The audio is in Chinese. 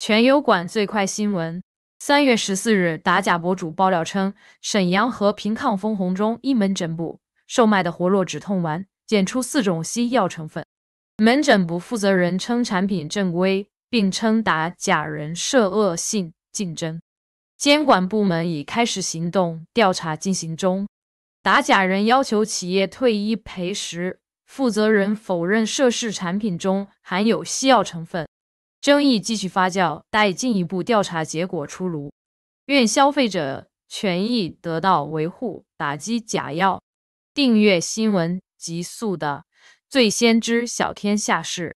全优馆最快新闻：三月十四日，打假博主爆料称，沈阳和平康风红中一门诊部售卖的活络止痛丸检出四种西药成分。门诊部负责人称产品正规，并称打假人涉恶性竞争，监管部门已开始行动，调查进行中。打假人要求企业退一赔十，负责人否认涉事产品中含有西药成分。争议继续发酵，待进一步调查结果出炉，愿消费者权益得到维护，打击假药。订阅新闻极速的最先知晓天下事。